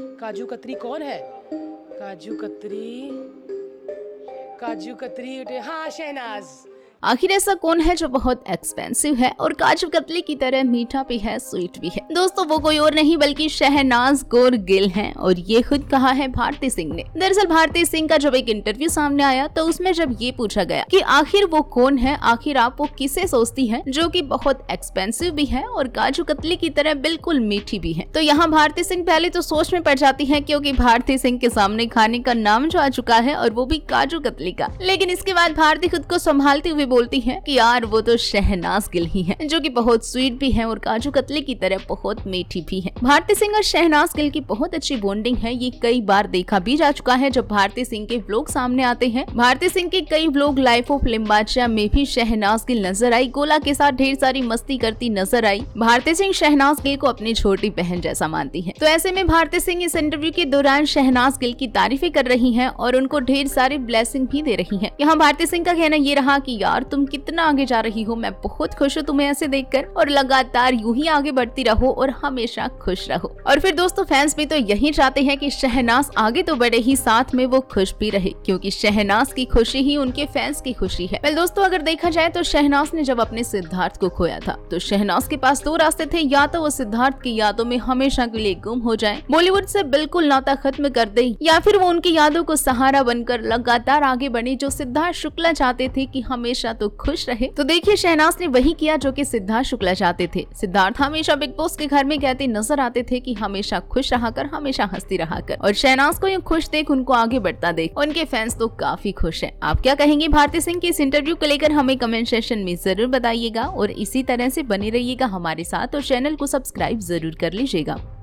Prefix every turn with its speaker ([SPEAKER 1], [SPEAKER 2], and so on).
[SPEAKER 1] काजू कतरी कौन है काजू कतरी काजू कतरी हाँ शहनाज आखिर ऐसा कौन है जो बहुत एक्सपेंसिव है और काजू कतली की तरह मीठा भी है स्वीट भी है दोस्तों वो कोई और नहीं बल्कि शहनाज गोर गिल है और ये खुद कहा है भारती सिंह ने दरअसल भारती सिंह का जब एक इंटरव्यू सामने आया तो उसमें जब ये पूछा गया की आखिर वो कौन है आखिर आप वो किसे सोचती है जो की बहुत एक्सपेंसिव भी है और काजू कतली की तरह बिल्कुल मीठी भी है तो यहाँ भारती सिंह पहले तो सोच में पड़ जाती है क्योंकि भारती सिंह के सामने खाने का नाम जो आ चुका है और वो भी काजू कतली का लेकिन इसके बाद भारती खुद को संभालते हुए भी बोलती है कि यार वो तो शहनाज गिल ही है जो कि बहुत स्वीट भी है और काजू कतले की तरह बहुत मीठी भी है भारती सिंह और शहनाज गिल की बहुत अच्छी बॉन्डिंग है ये कई बार देखा भी जा चुका है जब भारती सिंह के ब्लॉग सामने आते हैं भारती सिंह के कई ब्लॉग लाइफ ऑफ लिम्बाचा में भी शहनाज गिल नजर आई गोला के साथ ढेर सारी मस्ती करती नजर आई भारती सिंह शहनाज गिल को अपनी छोटी बहन जैसा मानती है तो ऐसे में भारती सिंह इस इंटरव्यू के दौरान शहनाज गिल की तारीफे कर रही है और उनको ढेर सारे ब्लेसिंग भी दे रही है यहाँ भारती सिंह का कहना ये रहा की यार यार तुम कितना आगे जा रही हो मैं बहुत खुश हूँ तुम्हें ऐसे कर और लगातार यू ही आगे बढ़ती रहो और हमेशा खुश रहो और फिर दोस्तों फैंस भी तो यही चाहते हैं कि शहनाज आगे तो बढ़े ही साथ में वो खुश भी रहे क्योंकि शहनाज की खुशी ही उनके फैंस की खुशी है दोस्तों अगर देखा जाए तो शहनाज ने जब अपने सिद्धार्थ को खोया था तो शहनाज के पास दो रास्ते थे या तो वो सिद्धार्थ की यादों में हमेशा के लिए गुम हो जाए बॉलीवुड ऐसी बिल्कुल नाता खत्म कर दे या फिर वो उनकी यादों को सहारा बनकर लगातार आगे बढ़े जो सिद्धार्थ शुक्ला चाहते थे की हमेशा हमेशा तो खुश रहे तो देखिए शहनाज ने वही किया जो कि सिद्धार्थ शुक्ला चाहते थे सिद्धार्थ हमेशा बिग बॉस के घर में कहते नजर आते थे कि हमेशा खुश रहा कर हमेशा हंसती रहा कर और शहनाज को ये खुश देख उनको आगे बढ़ता देख उनके फैंस तो काफी खुश है आप क्या कहेंगे भारती सिंह के इस इंटरव्यू को लेकर हमें कमेंट सेशन में जरूर बताइएगा और इसी तरह से बने रहिएगा हमारे साथ और चैनल को सब्सक्राइब जरूर कर लीजिएगा